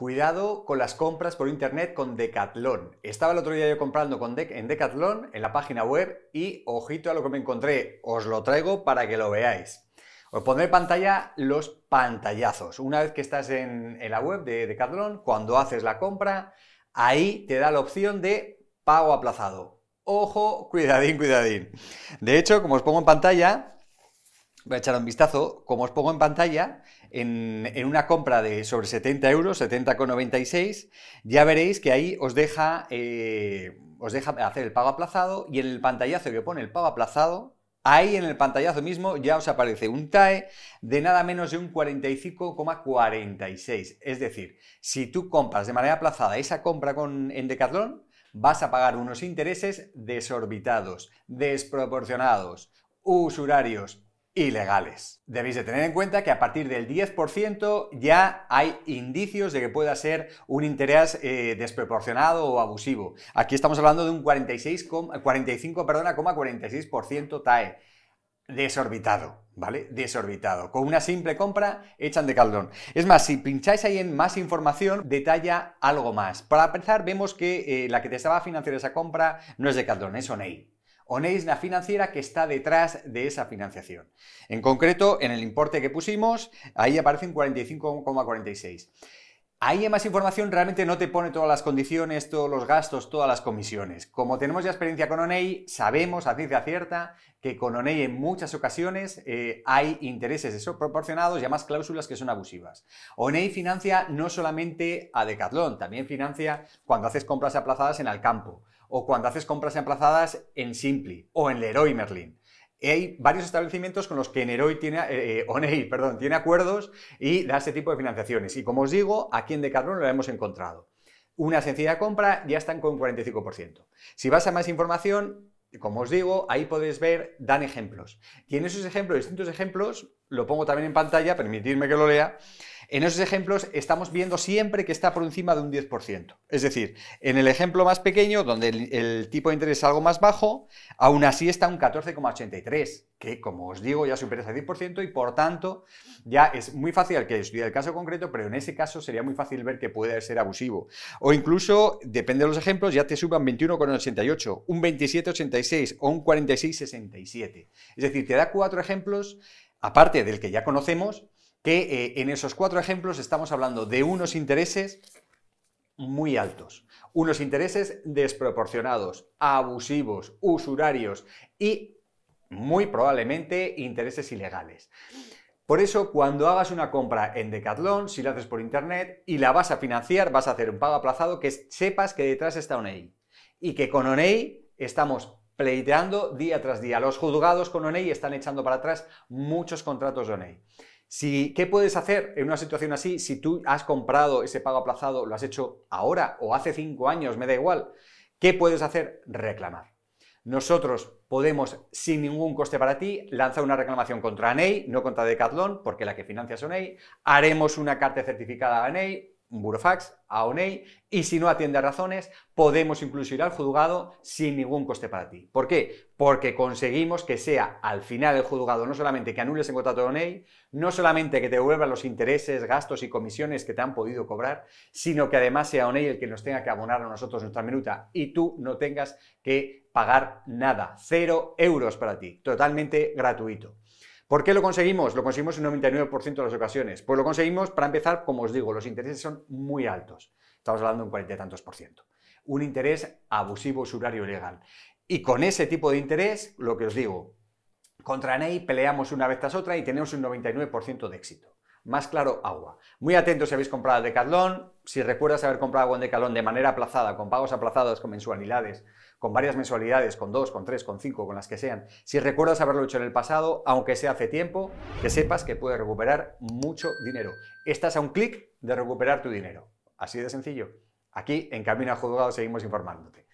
Cuidado con las compras por internet con Decathlon. Estaba el otro día yo comprando con en Decathlon en la página web y ojito a lo que me encontré. Os lo traigo para que lo veáis. Os pondré en pantalla los pantallazos. Una vez que estás en, en la web de Decathlon, cuando haces la compra, ahí te da la opción de pago aplazado. Ojo, cuidadín, cuidadín. De hecho, como os pongo en pantalla, voy a echar un vistazo, como os pongo en pantalla, en, una compra de sobre 70 euros, 70,96, ya veréis que ahí os deja, eh, os deja hacer el pago aplazado y en el pantallazo que pone el pago aplazado, ahí en el pantallazo mismo ya os aparece un TAE de nada menos de un 45,46. Es decir, si tú compras de manera aplazada esa compra con, en Decathlon, vas a pagar unos intereses desorbitados, desproporcionados, usurarios, ilegales. Debéis de tener en cuenta que a partir del 10% ya hay indicios de que pueda ser un interés eh, desproporcionado o abusivo. Aquí estamos hablando de un 45,46% TAE. Desorbitado, ¿vale? Desorbitado. Con una simple compra echan de caldón. Es más, si pincháis ahí en más información, detalla algo más. Para empezar, vemos que eh, la que te estaba financiando esa compra no es de caldón, es ONEI es la Financiera que está detrás de esa financiación. En concreto, en el importe que pusimos, ahí aparece un 45,46. Ahí hay más información realmente no te pone todas las condiciones, todos los gastos, todas las comisiones. Como tenemos ya experiencia con ONEI, sabemos a ciencia cierta que con ONEI en muchas ocasiones eh, hay intereses desproporcionados y además cláusulas que son abusivas. ONEI financia no solamente a Decathlon, también financia cuando haces compras aplazadas en el campo o cuando haces compras emplazadas en Simpli o en Leroy Merlin. Hay varios establecimientos con los que Neroy tiene, eh, eh, perdón, tiene acuerdos y da ese tipo de financiaciones. Y como os digo, aquí en Decathlon lo hemos encontrado. Una sencilla compra ya están con 45%. Si vas a más información, como os digo, ahí podéis ver, dan ejemplos. Y esos ejemplos, distintos ejemplos, lo pongo también en pantalla, permitidme que lo lea, en esos ejemplos estamos viendo siempre que está por encima de un 10%. Es decir, en el ejemplo más pequeño, donde el, tipo de interés es algo más bajo, aún así está un 14,83, que como os digo ya supera ese 10% y por tanto ya es muy fácil que estudie el caso concreto, pero en ese caso sería muy fácil ver que puede ser abusivo. O incluso, depende de los ejemplos, ya te suban 21,88, un 27,86 o un 46,67. Es decir, te da cuatro ejemplos aparte del que ya conocemos, que eh, en esos cuatro ejemplos estamos hablando de unos intereses muy altos, unos intereses desproporcionados, abusivos, usurarios y muy probablemente intereses ilegales. Por eso, cuando hagas una compra en Decathlon, si la haces por internet y la vas a financiar, vas a hacer un pago aplazado que sepas que detrás está ONEI y que con ONEI estamos pleiteando día tras día. Los juzgados con ONEI están echando para atrás muchos contratos de ONEI. ¿Qué puedes hacer en una situación así si tú has comprado ese pago aplazado, lo has hecho ahora o hace cinco años, me da igual? ¿Qué puedes hacer? Reclamar. Nosotros podemos, sin ningún coste para ti, lanzar una reclamación contra ANEI, no contra Decathlon, porque la que financia es ANEI. Haremos una carta certificada a ANEI, un burofax a ANEI, y si no atiende a razones, podemos incluso ir al juzgado sin ningún coste para ti. ¿Por qué? porque conseguimos que sea al final el juzgado no solamente que anules el contrato de ONEI, no solamente que te devuelvan los intereses, gastos y comisiones que te han podido cobrar, sino que además sea ONEI el que nos tenga que abonar a nosotros nuestra minuta y tú no tengas que pagar nada, cero euros para ti, totalmente gratuito. ¿Por qué lo conseguimos? Lo conseguimos en un 99% de las ocasiones. Pues lo conseguimos, para empezar, como os digo, los intereses son muy altos. Estamos hablando de un cuarenta y tantos por ciento un interés abusivo, usurario legal. Y con ese tipo de interés, lo que os digo, contra Ney peleamos una vez tras otra y tenemos un 99% de éxito. Más claro, agua. Muy atentos si habéis comprado Decathlon. Si recuerdas haber comprado agua en Decathlon de manera aplazada, con pagos aplazados, con mensualidades, con varias mensualidades, con dos, con tres, con cinco, con las que sean. Si recuerdas haberlo hecho en el pasado, aunque sea hace tiempo, que sepas que puedes recuperar mucho dinero. Estás a un clic de recuperar tu dinero. Así de sencillo. Aquí en Camino a Juzgado seguimos informándote.